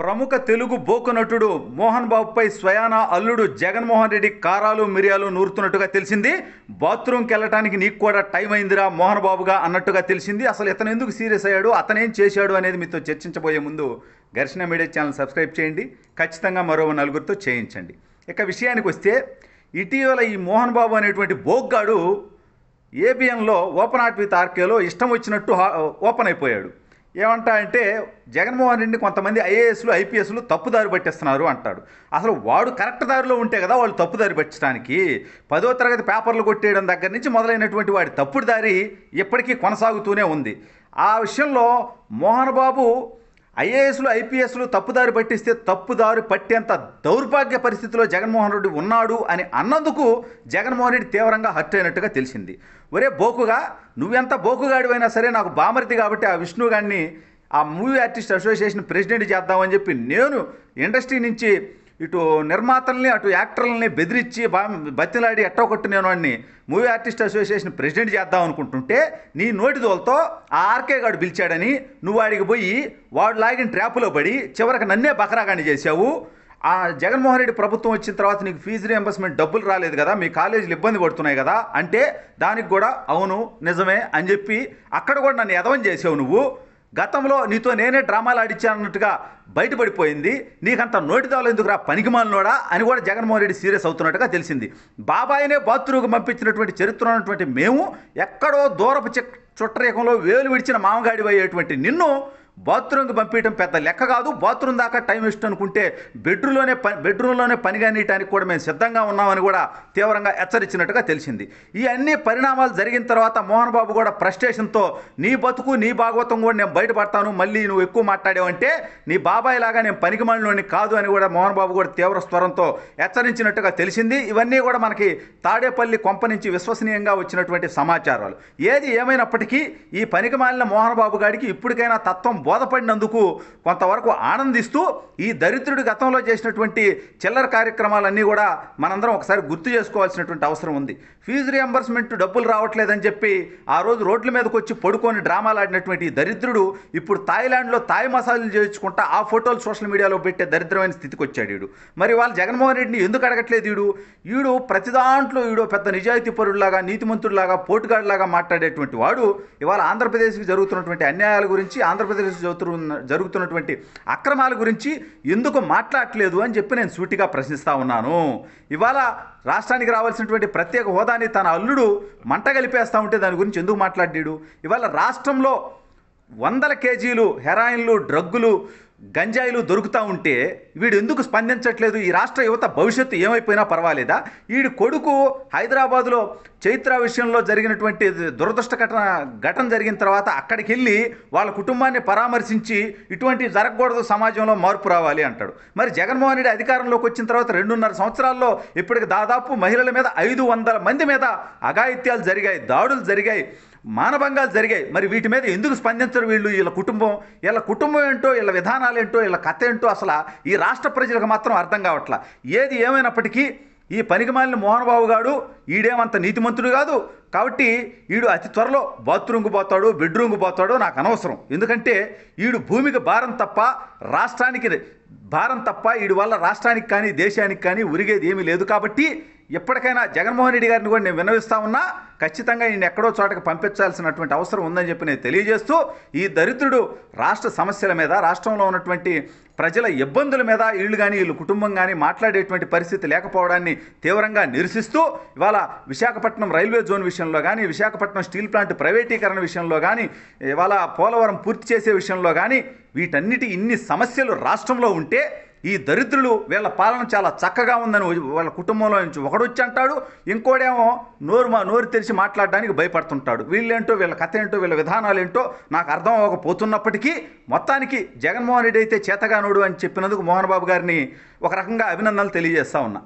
ప్రముఖ తెలుగు నటుడు మోహన్ బాబుపై స్వయాన అల్లుడు జగన్మోహన్ రెడ్డి కారాలు మిరియాలు నూరుతున్నట్టుగా తెలిసింది బాత్రూమ్కి వెళ్ళటానికి నీకు కూడా టైం అయిందిరా మోహన్ బాబుగా అన్నట్టుగా తెలిసింది అసలు ఇతను ఎందుకు సీరియస్ అయ్యాడు అతనేం చేశాడు అనేది మీతో చర్చించబోయే ముందు ఘర్షణ మీడియా ఛానల్ సబ్స్క్రైబ్ చేయండి ఖచ్చితంగా మరో నలుగురితో చేయించండి ఇక విషయానికి వస్తే ఇటీవల ఈ మోహన్ బాబు అనేటువంటి బోగ్గాడు ఏబిఎన్లో ఓపెన్ ఆర్ట్ విత్ ఆర్కేలో ఇష్టం వచ్చినట్టు ఓపెన్ అయిపోయాడు ఏమంటా అంటే జగన్మోహన్ రెడ్డిని కొంతమంది ఐఏఎస్లు ఐపీఎస్లు తప్పుదారి పట్టిస్తున్నారు అంటాడు అసలు వాడు కరెక్ట్ దారిలో ఉంటే కదా వాళ్ళు తప్పుదారి పట్టడానికి పదో తరగతి పేపర్లు కొట్టేయడం దగ్గర నుంచి మొదలైనటువంటి వాడి తప్పుడు దారి ఇప్పటికీ కొనసాగుతూనే ఉంది ఆ విషయంలో మోహన్ బాబు ఐఏఎస్లు ఐపీఎస్లు తప్పుదారి పట్టిస్తే తప్పుదారి పట్టేంత దౌర్భాగ్య పరిస్థితిలో జగన్మోహన్ రెడ్డి ఉన్నాడు అని అన్నందుకు జగన్మోహన్ రెడ్డి తీవ్రంగా హర్ట్ అయినట్టుగా తెలిసింది ఒరే బోకుగా నువ్వెంత బోకుగాడివైనా సరే నాకు బామరిది కాబట్టి ఆ విష్ణు గారిని ఆ మూవీ ఆర్టిస్ట్ అసోసియేషన్ ప్రెసిడెంట్ చేద్దామని చెప్పి నేను ఇండస్ట్రీ నుంచి ఇటు నిర్మాతల్ని అటు యాక్టర్లని బెదిరించి బా బతిలాడి ఎట్టొకట్టు నేను వాడిని మూవీ ఆర్టిస్ట్ అసోసియేషన్ ప్రెసిడెంట్ చేద్దాం అనుకుంటుంటే నీ నోటి దోలతో ఆ ఆర్కే గాడు పిలిచాడని నువ్వు వాడికి పోయి వాడు లాగిన ట్రాప్లో పడి చివరికి నన్నే బకరాగాని చేశావు ఆ జగన్మోహన్ రెడ్డి ప్రభుత్వం వచ్చిన తర్వాత నీకు ఫీజు రియంబర్స్మెంట్ డబ్బులు రాలేదు కదా మీ కాలేజీలు ఇబ్బంది పడుతున్నాయి కదా అంటే దానికి కూడా అవును నిజమే అని చెప్పి అక్కడ కూడా నన్ను ఎదవం చేసావు నువ్వు గతంలో నీతో నేనే డ్రామాలు ఆడిచ్చానన్నట్టుగా బయటపడిపోయింది నీకంత నోటిదాలు ఎందుకురా పనికిమాలనోడా అని కూడా జగన్మోహన్ రెడ్డి సీరియస్ అవుతున్నట్టుగా తెలిసింది బాబాయనే బాత్రూకు పంపించినటువంటి చరిత్ర ఉన్నటువంటి మేము ఎక్కడో దూరపు చుట్టరేఖంలో వేలు విడిచిన మామగాడి అయ్యేటువంటి నిన్ను బాత్రూమ్కి పంపించడం పెద్ద లెక్క కాదు బాత్రూమ్ దాకా టైం ఇష్టం అనుకుంటే బెడ్రూమ్లోనే పని బెడ్రూమ్లోనే పని కానీయటానికి కూడా మేము సిద్ధంగా ఉన్నామని కూడా తీవ్రంగా హెచ్చరించినట్టుగా తెలిసింది ఈ అన్ని పరిణామాలు జరిగిన తర్వాత మోహన్ బాబు కూడా ఫ్రస్ట్రేషన్తో నీ బతుకు నీ భాగవతం కూడా నేను బయటపడతాను మళ్ళీ నువ్వు ఎక్కువ మాట్లాడేవంటే నీ బాబాయ్ లాగా నేను పనికిమాలినోడిని కాదు అని కూడా మోహన్ బాబు కూడా తీవ్ర స్వరంతో హెచ్చరించినట్టుగా తెలిసింది ఇవన్నీ కూడా మనకి తాడేపల్లి కొంప నుంచి విశ్వసనీయంగా వచ్చినటువంటి సమాచారాలు ఏది ఏమైనప్పటికీ ఈ పనికిమాలిన మోహన్ బాబు గారికి ఇప్పటికైనా తత్వం బోధపడినందుకు కొంతవరకు ఆనందిస్తూ ఈ దరిద్రుడి గతంలో చేసినటువంటి చిల్లర కార్యక్రమాలన్నీ కూడా మనందరం ఒకసారి గుర్తు చేసుకోవాల్సినటువంటి అవసరం ఉంది ఫీజు రియంబర్స్మెంట్ డబ్బులు రావట్లేదని చెప్పి ఆ రోజు రోడ్ల మీదకి వచ్చి పడుకొని డ్రామాలు ఆడినటువంటి దరిద్రుడు ఇప్పుడు థాయిలాండ్లో థాయ్ మసాజులు చేయించుకుంటా ఆ ఫోటోలు సోషల్ మీడియాలో పెట్టే దరిద్రమైన స్థితికి వచ్చాడు వీడు మరి వాళ్ళు జగన్మోహన్ రెడ్డిని ఎందుకు అడగట్లేదు వీడు వీడు ప్రతి దాంట్లో వీడు పెద్ద నిజాయితీ పరుడులాగా నీతి నీతిమంతుడిలాగా పోటుగాడులాగా మాట్లాడేటువంటి వాడు ఇవాళ ఆంధ్రప్రదేశ్కి జరుగుతున్నటువంటి అన్యాయాల గురించి ఆంధ్రప్రదేశ్ కాంగ్రెస్ జరుగుతున్నటువంటి అక్రమాల గురించి ఎందుకు మాట్లాడలేదు అని చెప్పి నేను సూటిగా ప్రశ్నిస్తూ ఉన్నాను ఇవాళ రాష్ట్రానికి రావాల్సినటువంటి ప్రత్యేక హోదాని తన అల్లుడు మంట కలిపేస్తూ ఉంటే దాని గురించి ఎందుకు మాట్లాడాడు ఇవాళ రాష్ట్రంలో వందల కేజీలు హెరాయిన్లు డ్రగ్గులు గంజాయిలు దొరుకుతూ ఉంటే వీడు ఎందుకు స్పందించట్లేదు ఈ రాష్ట్ర యువత భవిష్యత్తు ఏమైపోయినా పర్వాలేదా వీడి కొడుకు హైదరాబాదులో చైత్ర విషయంలో జరిగినటువంటి దురదృష్ట ఘటన ఘటన జరిగిన తర్వాత అక్కడికి వెళ్ళి వాళ్ళ కుటుంబాన్ని పరామర్శించి ఇటువంటి జరగకూడదు సమాజంలో మార్పు రావాలి అంటాడు మరి జగన్మోహన్ రెడ్డి అధికారంలోకి వచ్చిన తర్వాత రెండున్నర సంవత్సరాల్లో ఇప్పటికి దాదాపు మహిళల మీద ఐదు వందల మంది మీద అఘాయిత్యాలు జరిగాయి దాడులు జరిగాయి మానభంగాలు జరిగాయి మరి వీటి మీద ఎందుకు స్పందించరు వీళ్ళు వీళ్ళ కుటుంబం వీళ్ళ కుటుంబం ఏంటో వీళ్ళ విధానాలు ఏంటో వీళ్ళ కథ ఏంటో అసలు ఈ రాష్ట్ర ప్రజలకు మాత్రం అర్థం కావట్లా ఏది ఏమైనప్పటికీ ఈ పనికిమాలిన మోహన్ బాబు గాడు ఈడేమంత నీతిమంతుడు కాదు కాబట్టి ఈడు అతి త్వరలో బాత్రూమ్కి పోతాడు బెడ్రూమ్కి పోతాడో నాకు అనవసరం ఎందుకంటే ఈడు భూమికి భారం తప్ప రాష్ట్రానికి భారం తప్ప వీడి వల్ల రాష్ట్రానికి కానీ దేశానికి కానీ ఉరిగేది ఏమీ లేదు కాబట్టి ఎప్పటికైనా జగన్మోహన్ రెడ్డి గారిని కూడా నేను విన్నవిస్తా ఉన్నా ఖచ్చితంగా ఈయన ఎక్కడో చోటకి పంపించాల్సినటువంటి అవసరం ఉందని చెప్పి నేను తెలియజేస్తూ ఈ దరిద్రుడు రాష్ట్ర సమస్యల మీద రాష్ట్రంలో ఉన్నటువంటి ప్రజల ఇబ్బందుల మీద వీళ్ళు కానీ వీళ్ళు కుటుంబం కానీ మాట్లాడేటువంటి పరిస్థితి లేకపోవడాన్ని తీవ్రంగా నిరసిస్తూ ఇవాళ విశాఖపట్నం రైల్వే జోన్ విషయంలో కానీ విశాఖపట్నం స్టీల్ ప్లాంట్ ప్రైవేటీకరణ విషయంలో కానీ ఇవాళ పోలవరం పూర్తి చేసే విషయంలో కానీ వీటన్నిటి ఇన్ని సమస్యలు రాష్ట్రంలో ఉంటే ఈ దరిద్రులు వీళ్ళ పాలన చాలా చక్కగా ఉందని వాళ్ళ కుటుంబంలో నుంచి ఒకడు వచ్చి అంటాడు ఇంకోడేమో నోరు మా నోరు తెరిచి మాట్లాడడానికి భయపడుతుంటాడు వీళ్ళేంటో వీళ్ళ కథ ఏంటో వీళ్ళ విధానాలు ఏంటో నాకు అర్థం అవ్వకపోతున్నప్పటికీ మొత్తానికి జగన్మోహన్ రెడ్డి అయితే చేతగానోడు అని చెప్పినందుకు మోహన్ బాబు గారిని ఒక రకంగా అభినందనలు తెలియజేస్తా ఉన్నా